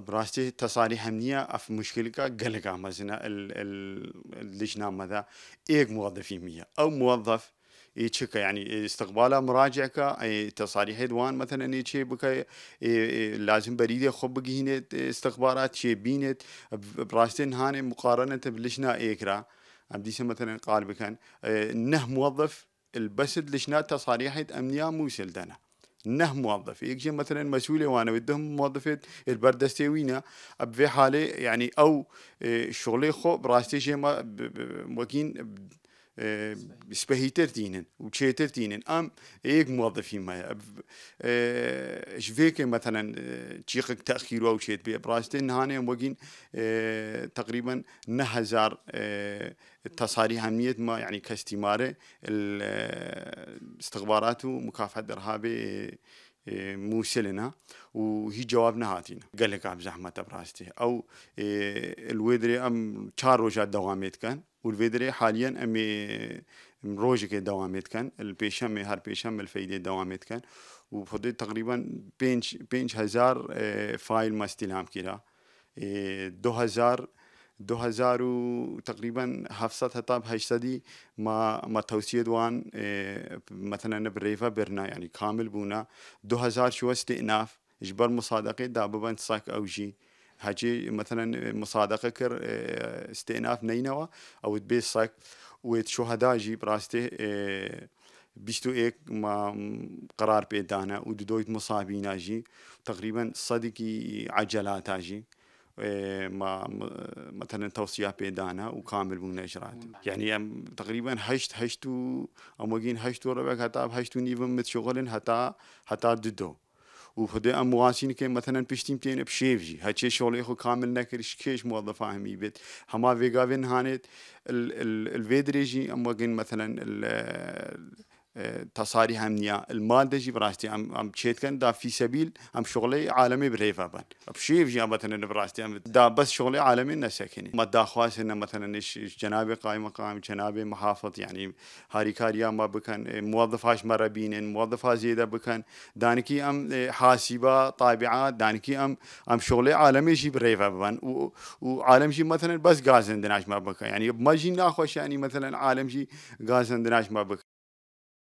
براستي تصاري امنيه اف مشكله قلقا مثلا اللجنه ماذا ايك موظفين مية او موظف يشك يعني استقبال مراجعك اي تصاريح ادوان مثلا يشي بك لازم بريد خبك هنا استخبارات شي بينت براستين هاني مقارنه بلجنه ايكرا عبديسه مثلا قال بكان نه موظف البسد لشنا تصاريح امنيه موسل دنا نه موظف يجي مثلا مسؤولي وانا بدهم موظفين البردستي وينا في حالة يعني او اه، شغلي خو براستي جيما وكين بسپهیتر دینن و چیتر دینن ام یک موظفی ما شفيك مثلا تشيخ تاخير او شيء براستن هاني وقين تقريبا نهزار تصاريح امنيه ما يعني كاستماره الاستخبارات ومكافحه الارهاب موسلنا وهي جوابنا هاتينا قال لك عم زحمه براستي او الويدري ام تشار وجات دواميت كان والفيدري حاليا امي روجك دواميت كان البيشم هر بيشم الفيدي دواميت كان وفضي تقريبا بينش بينش هزار آه، فايل ما استلام كده آه، دو هزار دو هزار و تقريبا هفصد هتاب هشتدي ما ما توسيد دوان آه، مثلا بريفا برنا يعني كامل بونا دو هزار شو استئناف اجبر مصادقه دابا بنت ساك او جي هجي مثلا مصادقه كر آه، استئناف نينوى او تبي صك وتشهدا جي براستي آه، بيشتو ايك ما قرار بيدانا ودويت مصابين اجي تقريبا صدقي عجلات اجي آه، ما مثلا توصيه بيدانا وكامل من اجرات يعني تقريبا هشت هشتو او مجين هشتو ربع هتا هشتو نيفم متشغلن هتا هتا ددو وفدي ام واسين كي مثلا بيشتيم بشتيمتين بشيفجي هاتشي شغل اخو كامل نكرش كيش موظف هم بيت هما فيغافين هانت الفيدريجي ام وقين مثلا ال تصاريح امنيا المادجي براستي ام ام تشيت كان دا في سبيل ام شغلي عالمي بريفا بان بشيف جي مثلا براستي ام دا بس شغلي عالمي نسكني ما دا خواس انه مثلا جنابي قائمه قائم جنابي محافظ يعني هاري كاريا ما بكان موظفاش هاش مره بين موظف زيده بكان دانكي ام حاسبه طابعه دانكي ام ام شغلي عالمي جي بريفا بان وعالم جي مثلا بس غازن دناش ما بكان يعني ما جي ناخوش يعني مثلا عالم جي غازن دناش ما بكان